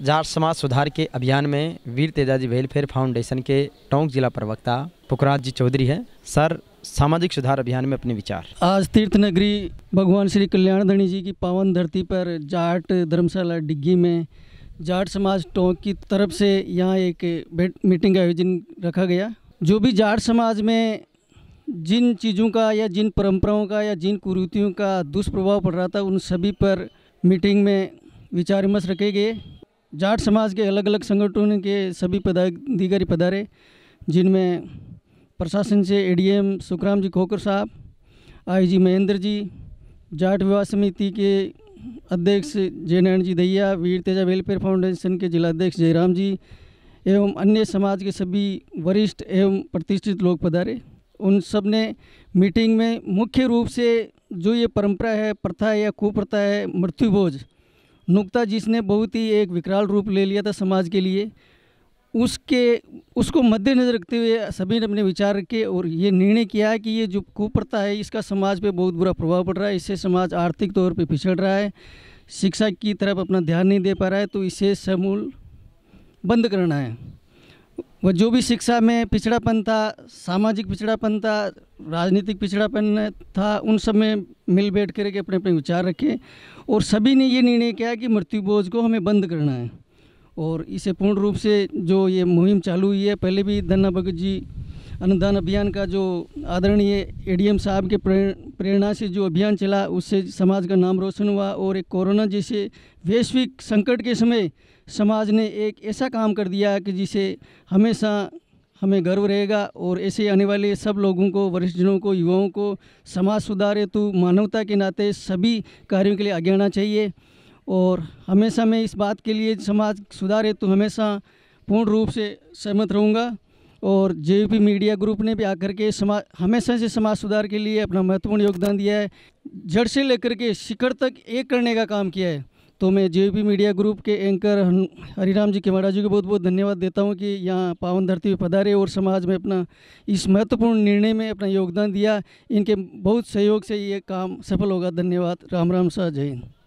जाट समाज सुधार के अभियान में वीर तेजाजी वेलफेयर फाउंडेशन के टोंक जिला प्रवक्ता पुखराज जी चौधरी है सर सामाजिक सुधार अभियान में अपने विचार आज तीर्थ नगरी भगवान श्री कल्याण धनी जी की पावन धरती पर जाट धर्मशाला डिग्गी में जाट समाज टोंक की तरफ से यहाँ एक मीटिंग का आयोजन रखा गया जो भी जाट समाज में जिन चीज़ों का या जिन परंपराओं का या जिन कुरीतियों का दुष्प्रभाव पड़ रहा था उन सभी पर मीटिंग में विचार विमर्श रखे गए जाट समाज के अलग अलग संगठनों के सभी पदाधिकारी पधारे जिनमें प्रशासन से एडीएम सुखराम जी खोकर साहब आईजी महेंद्र जी जाट विवाह समिति के अध्यक्ष जयनारायण जी दहिया वीर तेजा वेलफेयर फाउंडेशन के जिलाध्यक्ष जयराम जी एवं अन्य समाज के सभी वरिष्ठ एवं प्रतिष्ठित लोग पधारे उन सब ने मीटिंग में मुख्य रूप से जो ये परंपरा है प्रथा या कुप्रथा है मृत्युभोज नुक्ता जिसने बहुत ही एक विकराल रूप ले लिया था समाज के लिए उसके उसको मद्देनज़र रखते हुए सभी ने अपने विचार रखे और ये निर्णय किया है कि ये जो कुप्रथा है इसका समाज पे बहुत बुरा प्रभाव पड़ रहा है इससे समाज आर्थिक तौर पे पिछड़ रहा है शिक्षा की तरफ अपना ध्यान नहीं दे पा रहा है तो इसे समूल बंद करना है वह जो भी शिक्षा में पिछड़ापन था सामाजिक पिछड़ापन था राजनीतिक पिछड़ापन था उन सब में मिल बैठ करके अपने अपने विचार रखे और सभी ने ये निर्णय किया कि मृत्यु बोझ को हमें बंद करना है और इसे पूर्ण रूप से जो ये मुहिम चालू हुई है पहले भी धन्ना भगत जी अनुदान अभियान का जो आदरणीय एडीएम साहब के प्रेरणा से जो अभियान चला उससे समाज का नाम रोशन हुआ और एक कोरोना जैसे वैश्विक संकट के समय समाज ने एक ऐसा काम कर दिया कि जिसे हमेशा हमें गर्व रहेगा और ऐसे आने वाले सब लोगों को वरिष्ठ जनों को युवाओं को समाज सुधार हेतु तो मानवता के नाते सभी कार्यों के लिए आगे आना चाहिए और हमेशा मैं इस बात के लिए समाज सुधार हेतु तो हमेशा पूर्ण रूप से सहमत रहूँगा और जे मीडिया ग्रुप ने भी आकर के समाज हमेशा से समाज सुधार के लिए अपना महत्वपूर्ण योगदान दिया है जड़ से लेकर के शिखर तक एक करने का काम किया है तो मैं जे मीडिया ग्रुप के एंकर हरिराम जी केवाड़ा जी को बहुत बहुत धन्यवाद देता हूँ कि यहाँ पावन धरती पर पधारे और समाज में अपना इस महत्वपूर्ण निर्णय में अपना योगदान दिया इनके बहुत सहयोग से ये काम सफल होगा धन्यवाद राम राम शाह जय हिंद